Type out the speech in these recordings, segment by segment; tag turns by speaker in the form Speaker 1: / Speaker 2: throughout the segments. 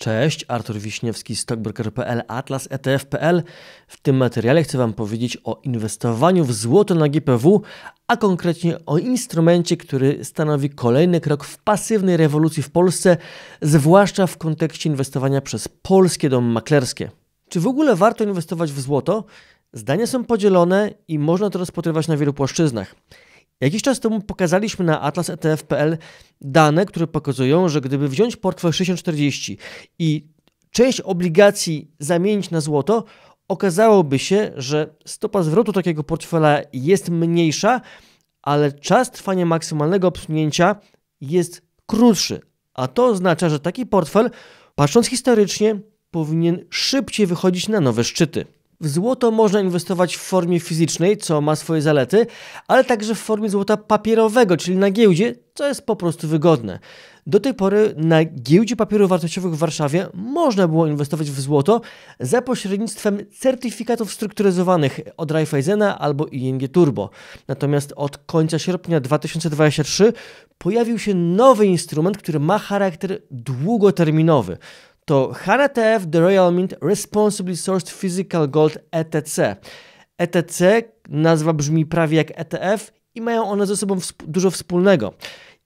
Speaker 1: Cześć, Artur Wiśniewski, stockbroker.pl, atlas ETF.pl. W tym materiale chcę Wam powiedzieć o inwestowaniu w złoto na GPW, a konkretnie o instrumencie, który stanowi kolejny krok w pasywnej rewolucji w Polsce, zwłaszcza w kontekście inwestowania przez polskie domy maklerskie. Czy w ogóle warto inwestować w złoto? Zdania są podzielone i można to rozpatrywać na wielu płaszczyznach. Jakiś czas temu pokazaliśmy na Atlas ETFPL dane, które pokazują, że gdyby wziąć portfel 6040 i część obligacji zamienić na złoto, okazałoby się, że stopa zwrotu takiego portfela jest mniejsza, ale czas trwania maksymalnego obsunięcia jest krótszy. A to oznacza, że taki portfel, patrząc historycznie, powinien szybciej wychodzić na nowe szczyty. W złoto można inwestować w formie fizycznej, co ma swoje zalety, ale także w formie złota papierowego, czyli na giełdzie, co jest po prostu wygodne. Do tej pory na giełdzie papierów wartościowych w Warszawie można było inwestować w złoto za pośrednictwem certyfikatów strukturyzowanych od Raiffeisena albo ING Turbo. Natomiast od końca sierpnia 2023 pojawił się nowy instrument, który ma charakter długoterminowy – to HNTF, The Royal Mint, Responsibly Sourced Physical Gold ETC. ETC nazwa brzmi prawie jak ETF i mają one ze sobą dużo wspólnego.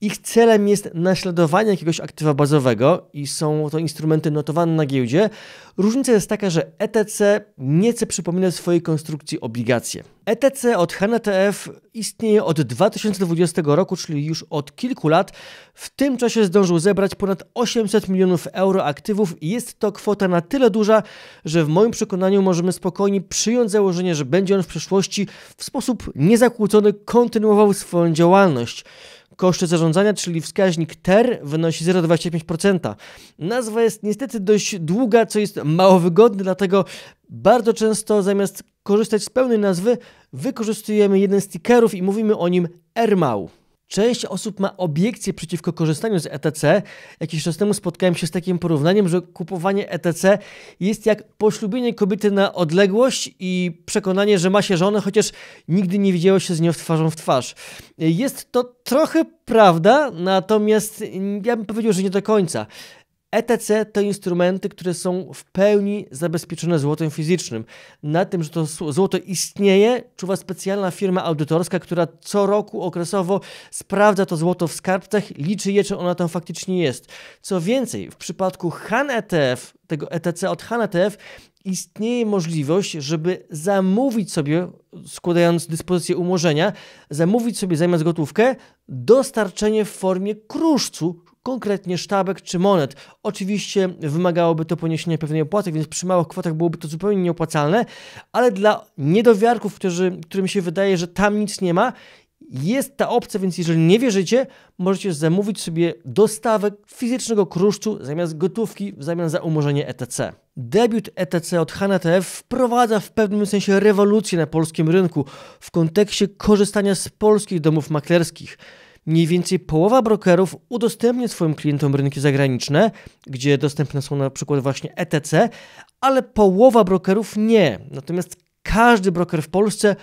Speaker 1: Ich celem jest naśladowanie jakiegoś aktywa bazowego i są to instrumenty notowane na giełdzie. Różnica jest taka, że ETC nieco przypomina swojej konstrukcji obligacje. ETC od HNTF istnieje od 2020 roku, czyli już od kilku lat. W tym czasie zdążył zebrać ponad 800 milionów euro aktywów i jest to kwota na tyle duża, że w moim przekonaniu możemy spokojnie przyjąć założenie, że będzie on w przyszłości w sposób niezakłócony kontynuował swoją działalność. Koszty zarządzania, czyli wskaźnik TER wynosi 0,25%. Nazwa jest niestety dość długa, co jest mało wygodne, dlatego bardzo często zamiast korzystać z pełnej nazwy, wykorzystujemy jeden z tickerów i mówimy o nim ERMAU. Część osób ma obiekcje przeciwko korzystaniu z ETC. Jakiś czas temu spotkałem się z takim porównaniem, że kupowanie ETC jest jak poślubienie kobiety na odległość i przekonanie, że ma się żonę, chociaż nigdy nie widziało się z nią twarzą w twarz. Jest to trochę prawda, natomiast ja bym powiedział, że nie do końca. ETC to instrumenty, które są w pełni zabezpieczone złotem fizycznym. Na tym, że to złoto istnieje, czuwa specjalna firma audytorska, która co roku okresowo sprawdza to złoto w skarbcach, liczy je, czy ona tam faktycznie jest. Co więcej, w przypadku Han ETF, tego ETC od Han ETF, istnieje możliwość, żeby zamówić sobie, składając dyspozycję umorzenia, zamówić sobie zamiast gotówkę dostarczenie w formie kruszcu konkretnie sztabek czy monet. Oczywiście wymagałoby to poniesienia pewnej opłaty, więc przy małych kwotach byłoby to zupełnie nieopłacalne, ale dla niedowiarków, którzy, którym się wydaje, że tam nic nie ma, jest ta opcja, więc jeżeli nie wierzycie, możecie zamówić sobie dostawę fizycznego kruszczu zamiast gotówki, w zamian za umorzenie ETC. Debiut ETC od HNTF wprowadza w pewnym sensie rewolucję na polskim rynku w kontekście korzystania z polskich domów maklerskich mniej więcej połowa brokerów udostępnia swoim klientom rynki zagraniczne, gdzie dostępne są na przykład właśnie ETC, ale połowa brokerów nie. Natomiast każdy broker w Polsce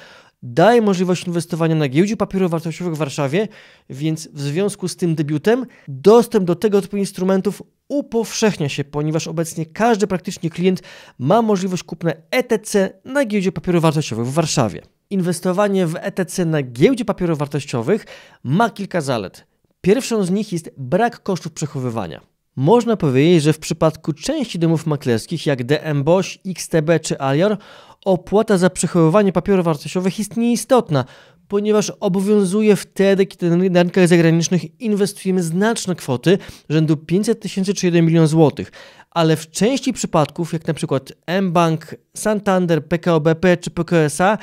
Speaker 1: daje możliwość inwestowania na giełdzie papierów wartościowych w Warszawie, więc w związku z tym debiutem dostęp do tego typu instrumentów upowszechnia się, ponieważ obecnie każdy praktycznie klient ma możliwość kupna ETC na giełdzie papierów wartościowych w Warszawie inwestowanie w ETC na giełdzie papierów wartościowych ma kilka zalet. Pierwszą z nich jest brak kosztów przechowywania. Można powiedzieć, że w przypadku części domów maklerskich jak DM Bosch, XTB czy Alior opłata za przechowywanie papierów wartościowych jest nieistotna, ponieważ obowiązuje wtedy, kiedy na rynkach zagranicznych inwestujemy znaczne kwoty rzędu 500 tysięcy czy 1 milion złotych, ale w części przypadków, jak na przykład mBank, Santander, PKO BP czy PKSA,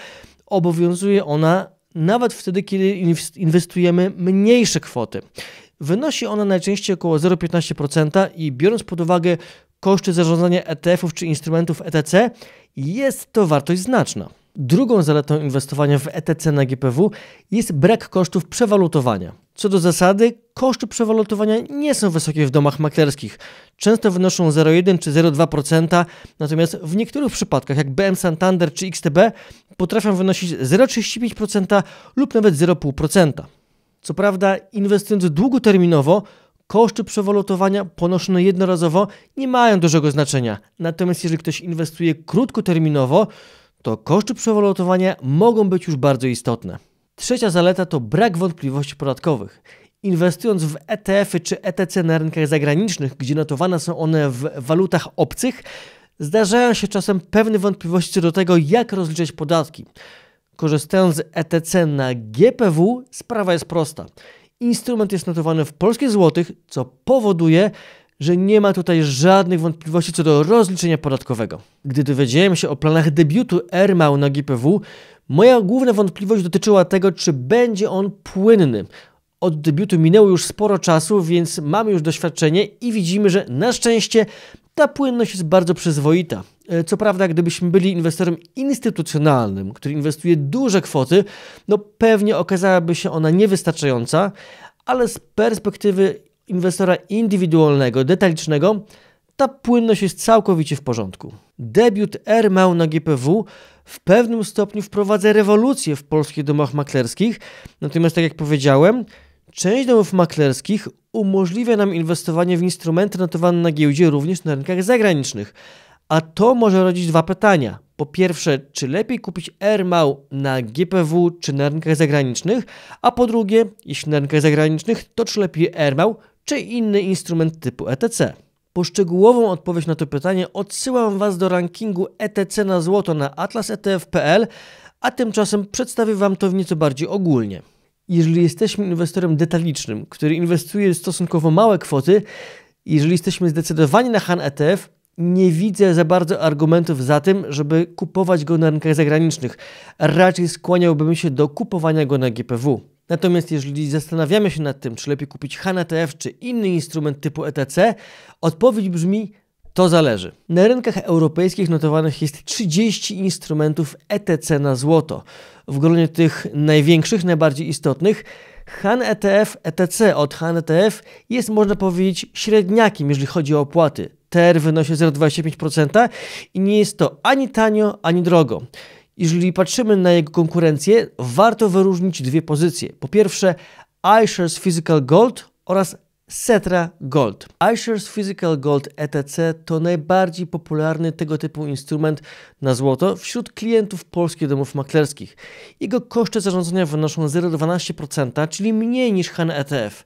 Speaker 1: obowiązuje ona nawet wtedy, kiedy inwestujemy mniejsze kwoty. Wynosi ona najczęściej około 0,15% i biorąc pod uwagę koszty zarządzania ETF-ów czy instrumentów ETC, jest to wartość znaczna. Drugą zaletą inwestowania w ETC na GPW jest brak kosztów przewalutowania. Co do zasady, koszty przewalutowania nie są wysokie w domach maklerskich. Często wynoszą 0,1 czy 0,2%, natomiast w niektórych przypadkach, jak BM Santander czy XTB, potrafią wynosić 0,35% lub nawet 0,5%. Co prawda, inwestując długoterminowo, koszty przewalutowania ponoszone jednorazowo nie mają dużego znaczenia. Natomiast jeżeli ktoś inwestuje krótkoterminowo, to koszty przewalutowania mogą być już bardzo istotne. Trzecia zaleta to brak wątpliwości podatkowych. Inwestując w ETF-y czy ETC na rynkach zagranicznych, gdzie notowane są one w walutach obcych, zdarzają się czasem pewne wątpliwości co do tego, jak rozliczać podatki. Korzystając z ETC na GPW, sprawa jest prosta. Instrument jest notowany w polskich złotych, co powoduje, że nie ma tutaj żadnych wątpliwości co do rozliczenia podatkowego. Gdy dowiedziałem się o planach debiutu Ermał na GPW, moja główna wątpliwość dotyczyła tego, czy będzie on płynny. Od debiutu minęło już sporo czasu, więc mamy już doświadczenie i widzimy, że na szczęście ta płynność jest bardzo przyzwoita. E, co prawda, gdybyśmy byli inwestorem instytucjonalnym, który inwestuje duże kwoty, no pewnie okazałaby się ona niewystarczająca, ale z perspektywy inwestora indywidualnego, detalicznego, ta płynność jest całkowicie w porządku. Debiut RMAU na GPW w pewnym stopniu wprowadza rewolucję w polskich domach maklerskich, natomiast tak jak powiedziałem, część domów maklerskich umożliwia nam inwestowanie w instrumenty notowane na giełdzie również na rynkach zagranicznych. A to może rodzić dwa pytania. Po pierwsze, czy lepiej kupić RMAU na GPW czy na rynkach zagranicznych? A po drugie, jeśli na rynkach zagranicznych, to czy lepiej RMAU czy inny instrument typu ETC. Po szczegółową odpowiedź na to pytanie odsyłam Was do rankingu ETC na złoto na atlasetf.pl, a tymczasem przedstawię Wam to w nieco bardziej ogólnie. Jeżeli jesteśmy inwestorem detalicznym, który inwestuje stosunkowo małe kwoty, jeżeli jesteśmy zdecydowani na HAN ETF, nie widzę za bardzo argumentów za tym, żeby kupować go na rynkach zagranicznych. Raczej skłaniałbym się do kupowania go na GPW. Natomiast jeżeli zastanawiamy się nad tym, czy lepiej kupić HNTF czy inny instrument typu ETC, odpowiedź brzmi to zależy. Na rynkach europejskich notowanych jest 30 instrumentów ETC na złoto. W gronie tych największych, najbardziej istotnych Han ETF ETC od Han ETF jest można powiedzieć średniakiem, jeżeli chodzi o opłaty. TR wynosi 0,25% i nie jest to ani tanio, ani drogo. Jeżeli patrzymy na jego konkurencję, warto wyróżnić dwie pozycje. Po pierwsze, iShares Physical Gold oraz Setra Gold. iShares Physical Gold ETC to najbardziej popularny tego typu instrument na złoto wśród klientów polskich domów maklerskich. Jego koszty zarządzania wynoszą 0,12%, czyli mniej niż HAN ETF.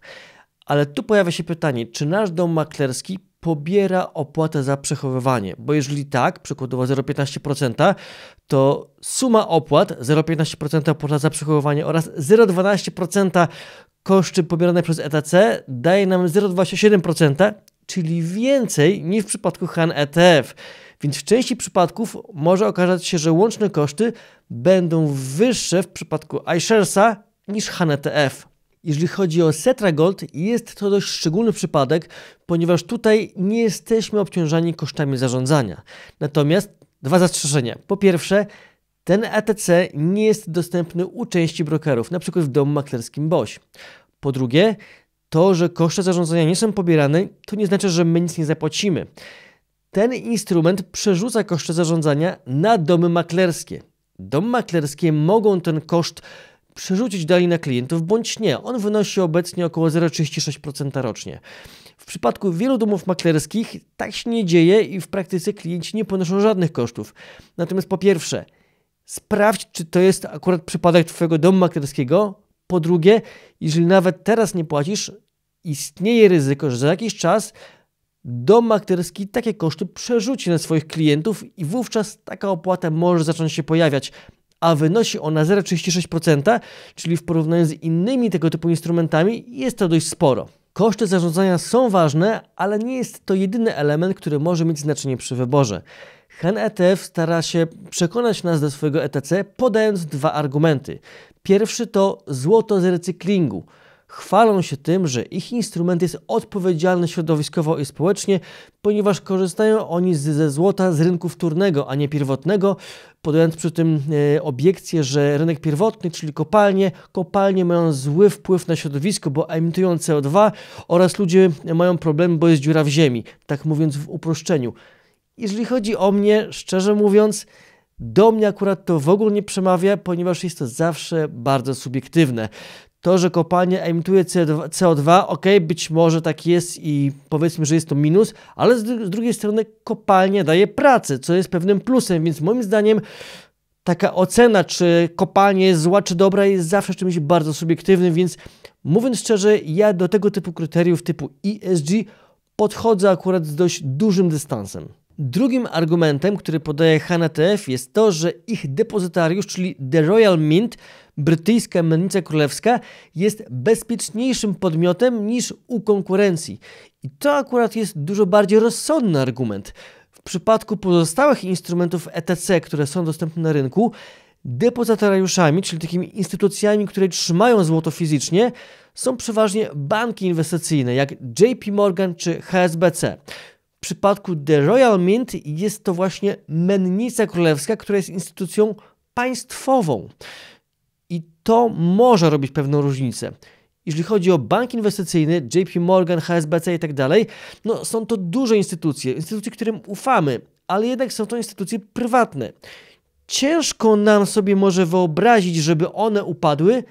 Speaker 1: Ale tu pojawia się pytanie, czy nasz dom maklerski pobiera opłatę za przechowywanie, bo jeżeli tak, przykładowo 0,15%, to suma opłat 0,15% opłata za przechowywanie oraz 0,12% koszty pobierane przez ETC daje nam 0,27%, czyli więcej niż w przypadku HAN ETF. Więc w części przypadków może okazać się, że łączne koszty będą wyższe w przypadku iShares'a niż HAN ETF. Jeżeli chodzi o Setra Gold, jest to dość szczególny przypadek, ponieważ tutaj nie jesteśmy obciążani kosztami zarządzania. Natomiast dwa zastrzeżenia. Po pierwsze, ten ETC nie jest dostępny u części brokerów, np. w domu maklerskim BOŚ. Po drugie, to, że koszty zarządzania nie są pobierane, to nie znaczy, że my nic nie zapłacimy. Ten instrument przerzuca koszty zarządzania na domy maklerskie. Domy maklerskie mogą ten koszt przerzucić dalej na klientów, bądź nie. On wynosi obecnie około 0,36% rocznie. W przypadku wielu domów maklerskich tak się nie dzieje i w praktyce klienci nie ponoszą żadnych kosztów. Natomiast po pierwsze, sprawdź, czy to jest akurat przypadek Twojego domu maklerskiego. Po drugie, jeżeli nawet teraz nie płacisz, istnieje ryzyko, że za jakiś czas dom maklerski takie koszty przerzuci na swoich klientów i wówczas taka opłata może zacząć się pojawiać a wynosi ona 0,36%, czyli w porównaniu z innymi tego typu instrumentami jest to dość sporo. Koszty zarządzania są ważne, ale nie jest to jedyny element, który może mieć znaczenie przy wyborze. Hen ETF stara się przekonać nas do swojego ETC podając dwa argumenty. Pierwszy to złoto z recyklingu – chwalą się tym, że ich instrument jest odpowiedzialny środowiskowo i społecznie, ponieważ korzystają oni ze złota z rynku wtórnego, a nie pierwotnego, podając przy tym e, obiekcję, że rynek pierwotny, czyli kopalnie, kopalnie mają zły wpływ na środowisko, bo emitują CO2 oraz ludzie mają problemy, bo jest dziura w ziemi, tak mówiąc w uproszczeniu. Jeżeli chodzi o mnie, szczerze mówiąc, do mnie akurat to w ogóle nie przemawia, ponieważ jest to zawsze bardzo subiektywne to, że kopalnia emituje CO2, ok, być może tak jest i powiedzmy, że jest to minus, ale z, drugiej strony kopalnia daje pracę, co jest pewnym plusem, więc moim zdaniem taka ocena, czy kopalnia jest zła, czy dobra, jest zawsze czymś bardzo subiektywnym, więc mówiąc szczerze, ja do tego typu kryteriów typu ESG podchodzę akurat z dość dużym dystansem. Drugim argumentem, który podaje HNTF jest to, że ich depozytariusz, czyli The Royal Mint, brytyjska mennica królewska, jest bezpieczniejszym podmiotem niż u konkurencji. I to akurat jest dużo bardziej rozsądny argument. W przypadku pozostałych instrumentów ETC, które są dostępne na rynku, depozytariuszami, czyli takimi instytucjami, które trzymają złoto fizycznie, są przeważnie banki inwestycyjne jak JP Morgan czy HSBC. W przypadku The Royal Mint jest to właśnie mennica królewska, która jest instytucją państwową. I to może robić pewną różnicę. Jeżeli chodzi o bank inwestycyjny, JP Morgan, HSBC i tak dalej, no są to duże instytucje, instytucje, którym ufamy, ale jednak są to instytucje prywatne. Ciężko nam sobie może wyobrazić, żeby one upadły,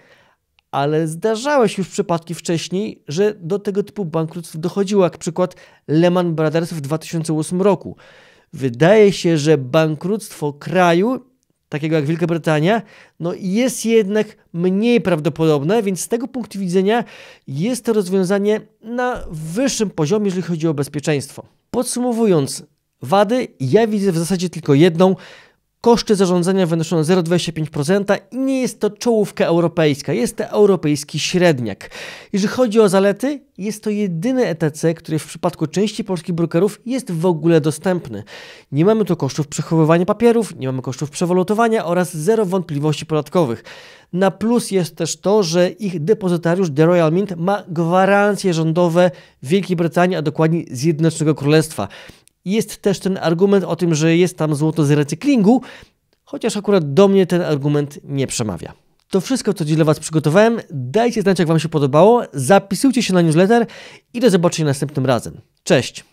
Speaker 1: ale zdarzałeś się już przypadki wcześniej, że do tego typu bankructw dochodziło, jak przykład Lehman Brothers w 2008 roku. Wydaje się, że bankructwo kraju, takiego jak Wielka Brytania, no jest jednak mniej prawdopodobne, więc z tego punktu widzenia jest to rozwiązanie na wyższym poziomie, jeżeli chodzi o bezpieczeństwo. Podsumowując, wady ja widzę w zasadzie tylko jedną – Koszty zarządzania wynoszą 0,25% i nie jest to czołówka europejska, jest to europejski średniak. Jeżeli chodzi o zalety, jest to jedyny ETC, który w przypadku części polskich brokerów jest w ogóle dostępny. Nie mamy tu kosztów przechowywania papierów, nie mamy kosztów przewalutowania oraz zero wątpliwości podatkowych. Na plus jest też to, że ich depozytariusz The Royal Mint ma gwarancje rządowe Wielkiej Brytanii, a dokładnie Zjednoczonego Królestwa. Jest też ten argument o tym, że jest tam złoto z recyklingu, chociaż akurat do mnie ten argument nie przemawia. To wszystko, co dziś dla Was przygotowałem. Dajcie znać, jak Wam się podobało, zapisujcie się na newsletter i do zobaczenia następnym razem. Cześć!